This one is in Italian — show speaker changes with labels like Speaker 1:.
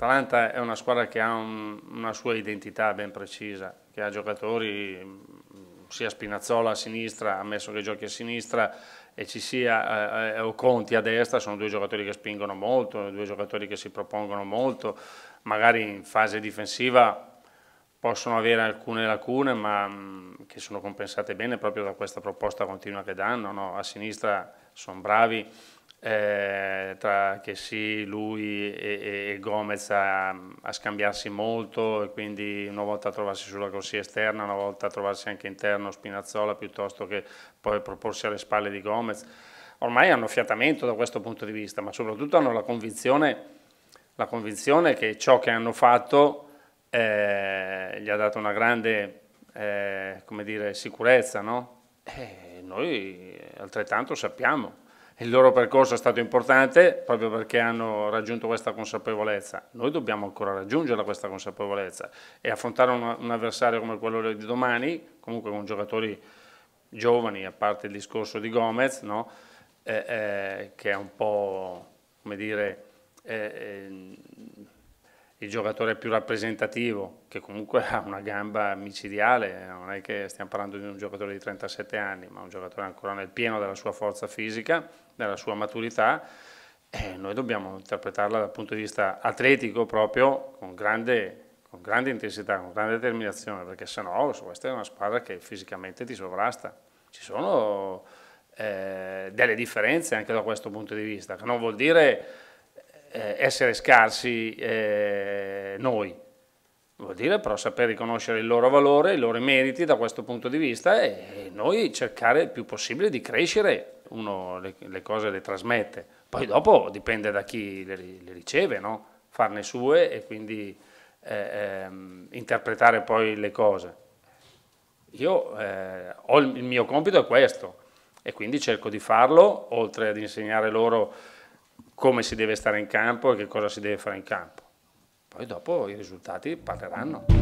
Speaker 1: L'Atalanta è una squadra che ha un, una sua identità ben precisa, che ha giocatori mm, sia Spinazzola a sinistra, ammesso che giochi a sinistra, e ci sia eh, eh o Conti a destra, sono due giocatori che spingono molto, due giocatori che si propongono molto, magari in fase difensiva possono avere alcune lacune, ma mh, mm, che sono compensate bene proprio da questa proposta continua che danno, no? a sinistra sono bravi, eh, tra che sì, lui e, e Gomez a, a, scambiarsi molto e quindi una volta a trovarsi sulla corsia esterna, una volta a trovarsi anche interno Spinazzola piuttosto che poi proporsi alle spalle di Gomez. Ormai hanno fiatamento da questo punto di vista, ma soprattutto hanno la convinzione, la convinzione che ciò che hanno fatto eh, gli ha dato una grande eh, come dire, sicurezza. No? E eh, noi altrettanto sappiamo il loro percorso è stato importante proprio perché hanno raggiunto questa consapevolezza. Noi dobbiamo ancora raggiungere questa consapevolezza e affrontare un, un avversario come quello di domani, comunque con giocatori giovani, a parte il discorso di Gomez, no? eh, eh, che è un po', come dire, eh, eh il giocatore più rappresentativo, che comunque ha una gamba micidiale, non è che stiamo parlando di un giocatore di 37 anni, ma un giocatore ancora nel pieno della sua forza fisica, della sua maturità, e noi dobbiamo interpretarla dal punto di vista atletico proprio con grande, con grande intensità, con grande determinazione, perché se no questa è una squadra che fisicamente ti sovrasta. Ci sono eh, delle differenze anche da questo punto di vista, che non vuol dire eh, essere scarsi eh, noi, vuol dire però saper riconoscere il loro valore, i loro meriti da questo punto di vista e, noi cercare il più possibile di crescere, uno le, le cose le trasmette, poi dopo dipende da chi le, le riceve, no? farne sue e quindi eh, ehm, interpretare poi le cose. Io eh, ho il, il mio compito è questo e quindi cerco di farlo, oltre ad insegnare loro come si deve stare in campo e che cosa si deve fare in campo. Poi dopo i risultati parleranno.